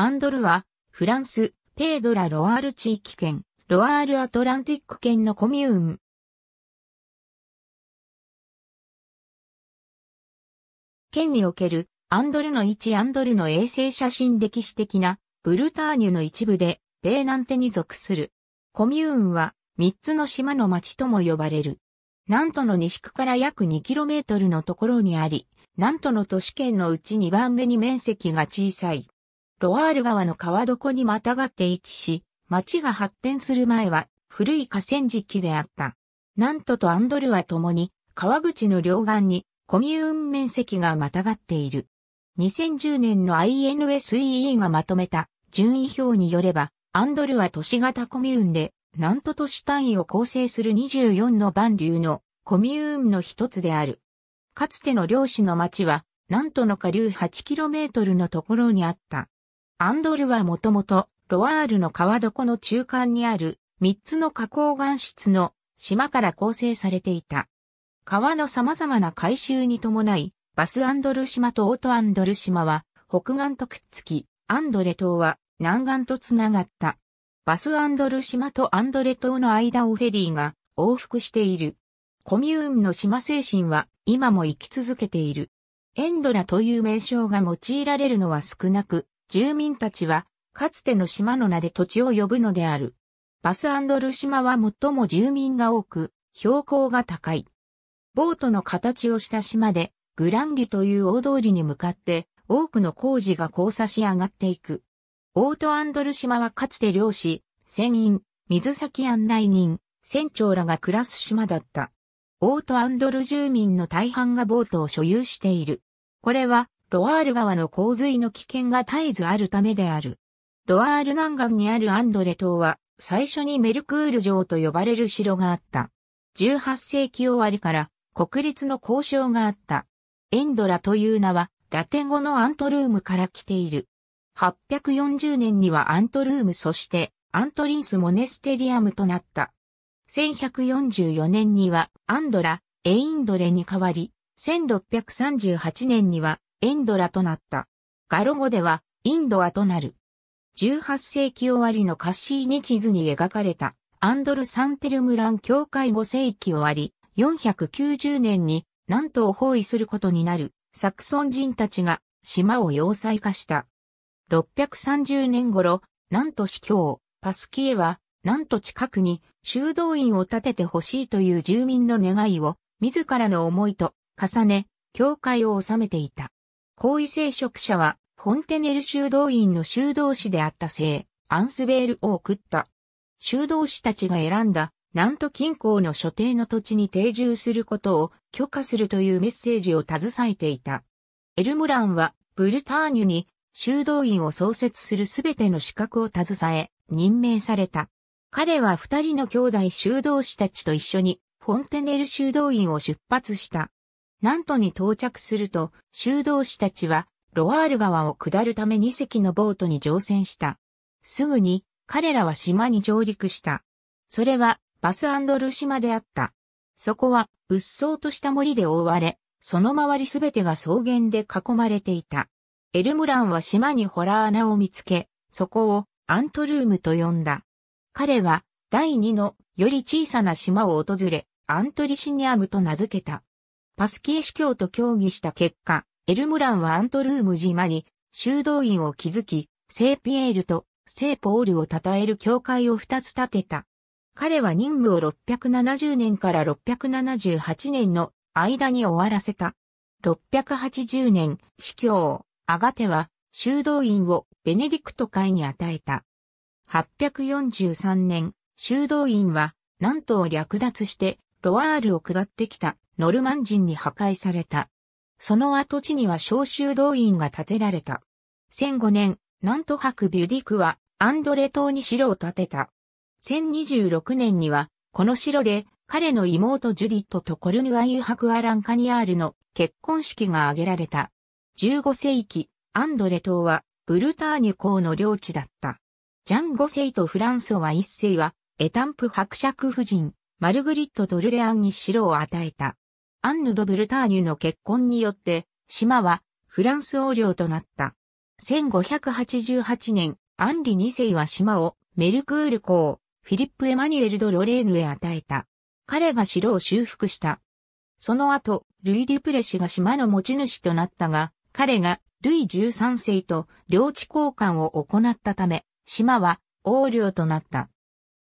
アンドルは、フランス、ペードラ・ロアール地域圏、ロアール・アトランティック圏のコミューン。県における、アンドルの1アンドルの衛星写真歴史的な、ブルターニュの一部で、ベーナンテに属する。コミューンは、3つの島の町とも呼ばれる。南都の西区から約 2km のところにあり、南都の都市圏のうち2番目に面積が小さい。ロワール川の川床にまたがって位置し、町が発展する前は古い河川敷であった。ナントとアンドルは共に川口の両岸にコミューン面積がまたがっている。2010年の INSEE がまとめた順位表によれば、アンドルは都市型コミューンで、なんと都市単位を構成する24の万流のコミューンの一つである。かつての漁師の町は、なんとの下流 8km のところにあった。アンドルはもともと、ロワールの川床の中間にある、三つの花崗岩質の島から構成されていた。川の様々な改修に伴い、バスアンドル島とオートアンドル島は、北岸とくっつき、アンドレ島は南岸とつながった。バスアンドル島とアンドレ島の間をフェリーが往復している。コミューンの島精神は今も生き続けている。エンドラという名称が用いられるのは少なく、住民たちは、かつての島の名で土地を呼ぶのである。バスアンドル島は最も住民が多く、標高が高い。ボートの形をした島で、グランリュという大通りに向かって、多くの工事が交差し上がっていく。オートアンドル島はかつて漁師、船員、水先案内人、船長らが暮らす島だった。オートアンドル住民の大半がボートを所有している。これはロワール川の洪水の危険が絶えずあるためである。ロワール南岸にあるアンドレ島は、最初にメルクール城と呼ばれる城があった。18世紀終わりから国立の交渉があった。エンドラという名は、ラテン語のアントルームから来ている。840年にはアントルームそしてアントリンスモネステリアムとなった。1144年にはアンドラ、エインドレに変わり、1638年にはエンドラとなった。ガロ語では、インドアとなる。18世紀終わりのカッシーニ地図に描かれた、アンドル・サンテルムラン教会5世紀終わり、490年に、南東を包囲することになる、サクソン人たちが、島を要塞化した。630年頃、南都市教、パスキエは、南都近くに修道院を建ててほしいという住民の願いを、自らの思いと重ね、教会を治めていた。高位聖職者は、フォンテネル修道院の修道士であった聖、アンスベールを送った。修道士たちが選んだ、なんと近郊の所定の土地に定住することを許可するというメッセージを携えていた。エルムランは、ブルターニュに修道院を創設するすべての資格を携え、任命された。彼は二人の兄弟修道士たちと一緒に、フォンテネル修道院を出発した。ントに到着すると、修道士たちは、ロワール川を下るため2隻のボートに乗船した。すぐに、彼らは島に上陸した。それは、バスル島であった。そこは、うっそうとした森で覆われ、その周りすべてが草原で囲まれていた。エルムランは島にホラー穴を見つけ、そこをアントルームと呼んだ。彼は第二のより小さな島を訪れ、アントリシニアムと名付けた。パスキー司教と協議した結果、エルムランはアントルーム島に修道院を築き、聖ピエールと聖ポールを称える教会を二つ建てた。彼は任務を670年から678年の間に終わらせた。680年、司教、アガテは修道院をベネディクト会に与えた。843年、修道院は南東を略奪してロワールを下ってきたノルマン人に破壊された。その跡地には召集動員が建てられた。1005年、南都博ビュディクはアンドレ島に城を建てた。1026年には、この城で彼の妹ジュディットとコルヌアユ・ハクア・ランカニアールの結婚式が挙げられた。15世紀、アンドレ島はブルターニュ公の領地だった。ジャン5世とフランソワ1世は、エタンプ伯爵夫人、マルグリット・ドルレアンに城を与えた。アンヌ・ド・ブルターニュの結婚によって、島はフランス王領となった。1588年、アンリ2世は島をメルクール公、フィリップ・エマニュエル・ド・ロレーヌへ与えた。彼が城を修復した。その後、ルイ・デュプレ氏が島の持ち主となったが、彼がルイ13世と領地交換を行ったため、島は王領となった。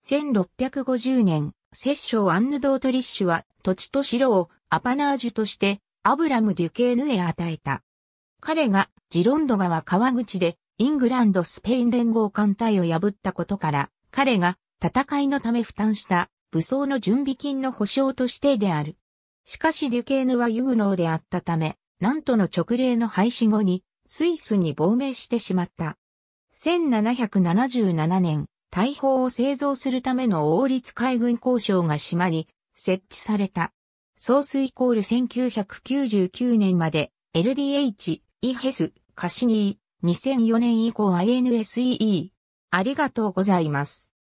1650年、摂政アンヌ・ドートリッシュは土地と城をアパナージュとしてアブラム・デュケーヌへ与えた。彼がジロンド川川口でイングランド・スペイン連合艦隊を破ったことから、彼が戦いのため負担した武装の準備金の保証としてである。しかしデュケーヌはユグノーであったため、なんとの直令の廃止後にスイスに亡命してしまった。1777年、大砲を製造するための王立海軍交渉が閉まり、設置されたソースイコール1999年まで LDH、イヘス、カシニー、2004年以降 INSEE。ありがとうございます。